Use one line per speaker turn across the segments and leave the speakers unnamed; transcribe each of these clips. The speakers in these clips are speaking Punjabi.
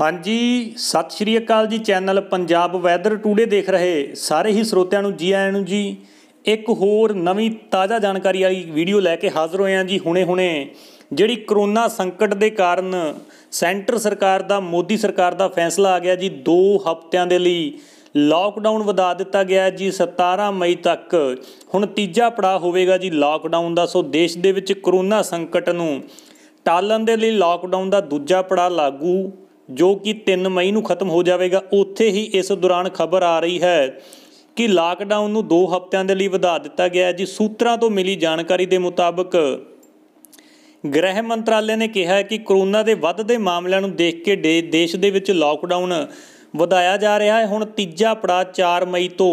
ਹਾਂਜੀ ਸਤਿ ਸ਼੍ਰੀ ਅਕਾਲ ਜੀ ਚੈਨਲ ਪੰਜਾਬ ਵੈਦਰ ਟੂਡੇ ਦੇਖ ਰਹੇ ਸਾਰੇ ਹੀ ਸਰੋਤਿਆਂ ਨੂੰ ਜੀ ਆਇਆਂ ਨੂੰ ਜੀ ਇੱਕ ਹੋਰ ਨਵੀਂ ਤਾਜ਼ਾ ਜਾਣਕਾਰੀ ਵਾਲੀ ਵੀਡੀਓ ਲੈ ਕੇ ਹਾਜ਼ਰ ਹੋਏ ਆਂ ਜੀ ਹੁਣੇ-ਹੁਣੇ ਜਿਹੜੀ ਕਰੋਨਾ ਸੰਕਟ ਦੇ ਕਾਰਨ ਸੈਂਟਰ ਸਰਕਾਰ ਦਾ ਮੋਦੀ ਸਰਕਾਰ ਦਾ ਫੈਸਲਾ ਆ ਗਿਆ ਜੀ 2 ਹਫ਼ਤਿਆਂ ਦੇ ਲਈ ਲਾਕਡਾਊਨ ਵਧਾ ਦਿੱਤਾ ਗਿਆ ਜੀ 17 ਮਈ ਤੱਕ ਹੁਣ ਤੀਜਾ ਪੜਾਅ ਹੋਵੇਗਾ ਜੀ ਲਾਕਡਾਊਨ ਦਾ ਸੋ ਦੇਸ਼ ਦੇ ਵਿੱਚ ਕਰੋਨਾ ਸੰਕਟ ਨੂੰ ਟਾਲਣ ਦੇ ਲਈ ਲਾਕਡਾਊਨ ਦਾ ਦੂਜਾ ਪੜਾਅ ਲਾਗੂ ਜੋ ਕਿ 3 ਮਈ ਨੂੰ ਖਤਮ ਹੋ ਜਾਵੇਗਾ ਉੱਥੇ ਹੀ ਇਸ ਦੌਰਾਨ ਖਬਰ ਆ ਰਹੀ ਹੈ ਕਿ ਲਾਕਡਾਊਨ ਨੂੰ 2 ਹਫ਼ਤਿਆਂ ਦੇ ਲਈ ਵਧਾ ਦਿੱਤਾ ਗਿਆ ਹੈ ਜੀ ਸੂਤਰਾਂ ਤੋਂ ਮਿਲੀ ਜਾਣਕਾਰੀ ਦੇ ਮੁਤਾਬਕ ਗ੍ਰਹਿ ਮੰਤਰਾਲੇ ਨੇ ਕਿਹਾ ਹੈ ਕਿ ਕਰੋਨਾ ਦੇ ਵੱਧਦੇ ਮਾਮਲਿਆਂ ਨੂੰ ਦੇਖ ਕੇ ਦੇਸ਼ ਦੇ ਵਿੱਚ ਲਾਕਡਾਊਨ ਵਧਾਇਆ ਜਾ ਰਿਹਾ ਹੈ ਹੁਣ ਤੀਜਾ ਪੜਾਅ 4 ਮਈ ਤੋਂ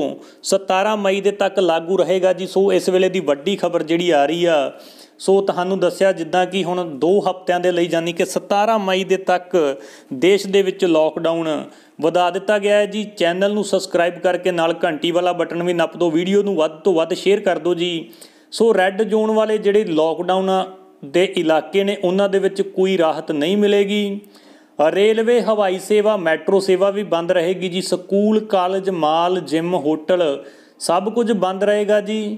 17 ਮਈ ਦੇ ਤੱਕ ਲਾਗੂ ਰਹੇਗਾ ਜੀ ਸੋ ਇਸ ਵੇਲੇ ਦੀ ਵੱਡੀ ਖਬਰ ਜਿਹੜੀ ਆ ਰਹੀ ਆ ਸੋ ਤੁਹਾਨੂੰ ਦੱਸਿਆ ਜਿੱਦਾਂ ਕਿ ਹੁਣ 2 ਹਫ਼ਤਿਆਂ ਦੇ ਲਈ ਜਾਨੀ ਕਿ 17 ਮਈ ਦੇ ਤੱਕ ਦੇਸ਼ ਦੇ ਵਿੱਚ ਲੋਕਡਾਊਨ ਵਧਾ ਦਿੱਤਾ ਗਿਆ ਹੈ ਜੀ ਚੈਨਲ ਨੂੰ ਸਬਸਕ੍ਰਾਈਬ ਕਰਕੇ ਨਾਲ ਘੰਟੀ ਵਾਲਾ ਬਟਨ ਵੀ ਨੱਪ ਦਿਓ ਵੀਡੀਓ ਨੂੰ ਵੱਧ ਤੋਂ ਵੱਧ ਸ਼ੇਅਰ ਕਰ ਦਿਓ ਜੀ ਸੋ ਰੈੱਡ ਜ਼ੋਨ ਵਾਲੇ ਜਿਹੜੇ ਲੋਕਡਾਊਨ ਦੇ ਇਲਾਕੇ ਨੇ ਉਹਨਾਂ ਦੇ ਵਿੱਚ ਕੋਈ ਰਾਹਤ ਨਹੀਂ ਮਿਲੇਗੀ ਰੇਲਵੇ ਹਵਾਈ ਸੇਵਾ ਮੈਟਰੋ ਸੇਵਾ ਵੀ ਬੰਦ ਰਹੇਗੀ ਜੀ school college mall gym hotel ਸਭ ਕੁਝ ਬੰਦ ਰਹੇਗਾ ਜੀ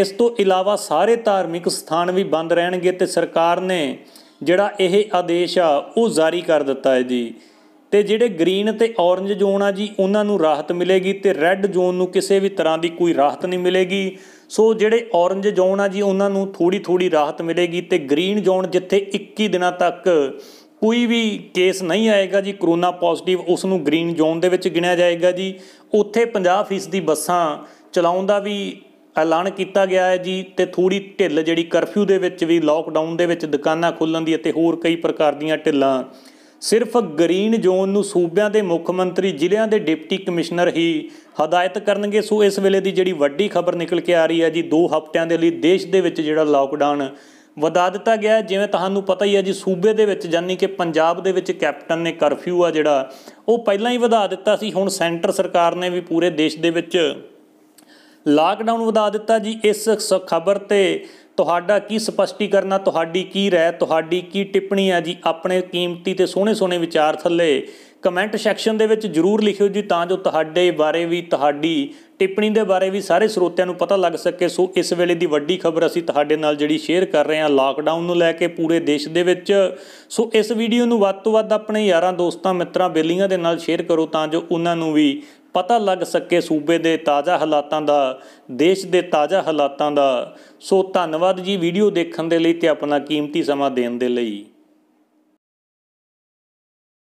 ਇਸ ਤੋਂ ਇਲਾਵਾ ਸਾਰੇ ਧਾਰਮਿਕ ਸਥਾਨ ਵੀ ਬੰਦ ਰਹਿਣਗੇ ਤੇ ਸਰਕਾਰ ਨੇ ਜਿਹੜਾ ਇਹ ਆਦੇਸ਼ ਆ ਉਹ ਜਾਰੀ ਕਰ ਦਿੱਤਾ ਹੈ ਜੀ ਤੇ ਜਿਹੜੇ ਗ੍ਰੀਨ ਤੇ ਔਰੰਜ ਜ਼ੋਨ ਆ ਜੀ ਉਹਨਾਂ ਨੂੰ ਰਾਹਤ ਮਿਲੇਗੀ ਤੇ ਰੈੱਡ ਜ਼ੋਨ ਨੂੰ ਕਿਸੇ ਵੀ ਤਰ੍ਹਾਂ ਦੀ ਕੋਈ ਰਾਹਤ ਨਹੀਂ ਮਿਲੇਗੀ ਸੋ ਜਿਹੜੇ ਔਰੰਜ ਜ਼ੋਨ ਆ ਜੀ ਉਹਨਾਂ ਨੂੰ ਥੋੜੀ ਥੋੜੀ ਰਾਹਤ ਮਿਲੇਗੀ ਤੇ ਗ੍ਰੀਨ ਜ਼ੋਨ ਜਿੱਥੇ 21 ਦਿਨਾਂ ਤੱਕ ਕੋਈ ਵੀ ਕੇਸ ਨਹੀਂ ਆਏਗਾ ਜੀ ਕਰੋਨਾ ਪੋਜ਼ਿਟਿਵ ਉਸ ਨੂੰ ਗ੍ਰੀਨ ਜ਼ੋਨ ਦੇ ਵਿੱਚ ਗਿਣਿਆ ਜਾਏਗਾ ਜੀ ਉੱਥੇ 50% ਦੀ ਬੱਸਾਂ ਚਲਾਉਣ ਦਾ ਵੀ ਐਲਾਨ ਕੀਤਾ ਗਿਆ ਹੈ ਜੀ ਤੇ ਥੋੜੀ ਢਿੱਲ ਜਿਹੜੀ ਕਰਫਿਊ ਦੇ ਵਿੱਚ ਵੀ ਲਾਕਡਾਊਨ ਦੇ ਵਿੱਚ ਦੁਕਾਨਾਂ ਖੁੱਲਣ ਦੀ ਅਤੇ ਹੋਰ ਕਈ ਪ੍ਰਕਾਰ ਦੀਆਂ ਢਿੱਲਾਂ ਸਿਰਫ ਗ੍ਰੀਨ ਜ਼ੋਨ ਨੂੰ ਸੂਬਿਆਂ ਦੇ ਮੁੱਖ ਮੰਤਰੀ ਜ਼ਿਲ੍ਹਿਆਂ ਦੇ ਡਿਪਟੀ ਕਮਿਸ਼ਨਰ ਹੀ ਹਦਾਇਤ ਕਰਨਗੇ ਸੋ ਇਸ ਵੇਲੇ ਦੀ ਜਿਹੜੀ ਵੱਡੀ ਖਬਰ ਨਿਕਲ ਕੇ ਆ ਰਹੀ ਹੈ ਜੀ 2 ਹਫ਼ਤਿਆਂ ਦੇ ਲਈ ਦੇਸ਼ ਦੇ ਵਿੱਚ ਜਿਹੜਾ ਲਾਕਡਾਊਨ ਵਧਾ ਦਿੱਤਾ ਗਿਆ ਜਿਵੇਂ ਤੁਹਾਨੂੰ ਪਤਾ ਹੀ ਹੈ ਜੀ ਸੂਬੇ ਦੇ ਵਿੱਚ ਜਾਨੀ ਕਿ ਪੰਜਾਬ ਦੇ ਵਿੱਚ ਕੈਪਟਨ ਨੇ ਕਰਫਿਊ ਆ ਜਿਹੜਾ ਉਹ ਪਹਿਲਾਂ ਹੀ ਵਧਾ ਦਿੱਤਾ ਸੀ ਹੁਣ ਸੈਂਟਰ ਸਰਕਾਰ ਨੇ ਵੀ ਪੂਰੇ ਦੇਸ਼ ਦੇ ਵਿੱਚ ਲਾਕਡਾਊਨ ਵਧਾ ਦਿੱਤਾ ਜੀ ਇਸ ਖਬਰ ਤੇ ਤੁਹਾਡਾ ਕੀ ਸਪਸ਼ਟੀਕਰਨ ਆ ਤੁਹਾਡੀ ਕੀ ਰਾਇ ਤੁਹਾਡੀ ਕੀ ਟਿੱਪਣੀ ਆ ਜੀ ਆਪਣੇ ਕੀਮਤੀ ਤੇ ਸੋਹਣੇ ਸੋਹਣੇ ਵਿਚਾਰ ਥੱਲੇ ਕਮੈਂਟ ਸੈਕਸ਼ਨ ਦੇ ਵਿੱਚ ਜਰੂਰ ਲਿਖਿਓ ਜੀ ਤਾਂ ਜੋ ਤੁਹਾਡੇ ਬਾਰੇ ਵੀ ਤੁਹਾਡੀ ਟਿੱਪਣੀ ਦੇ ਬਾਰੇ ਵੀ ਸਾਰੇ ਸਰੋਤਿਆਂ ਨੂੰ ਪਤਾ ਲੱਗ ਸਕੇ ਸੋ ਇਸ ਵੇਲੇ ਦੀ ਵੱਡੀ ਖਬਰ ਅਸੀਂ ਤੁਹਾਡੇ ਨਾਲ ਜਿਹੜੀ ਸ਼ੇਅਰ ਕਰ ਰਹੇ ਹਾਂ ਲਾਕਡਾਊਨ ਨੂੰ ਲੈ ਕੇ ਪੂਰੇ ਦੇਸ਼ ਦੇ ਵਿੱਚ ਸੋ ਇਸ ਵੀਡੀਓ ਨੂੰ ਵੱਧ ਤੋਂ ਵੱਧ ਆਪਣੇ ਯਾਰਾਂ ਦੋਸਤਾਂ ਮਿੱਤਰਾਂ ਬੇਲੀਆਂ ਦੇ ਨਾਲ ਸ਼ੇਅਰ ਕਰੋ ਤਾਂ ਜੋ ਉਹਨਾਂ ਨੂੰ ਵੀ ਪਤਾ ਲੱਗ ਸਕੇ ਸੂਬੇ ਦੇ ਤਾਜ਼ਾ ਹਾਲਾਤਾਂ ਦਾ ਦੇਸ਼ ਦੇ ਤਾਜ਼ਾ ਹਾਲਾਤਾਂ ਦਾ ਸੋ ਧੰਨਵਾਦ ਜੀ ਵੀਡੀਓ ਦੇਖਣ ਦੇ ਲਈ ਤੇ ਆਪਣਾ ਕੀਮਤੀ ਸਮਾਂ ਦੇਣ ਦੇ ਲਈ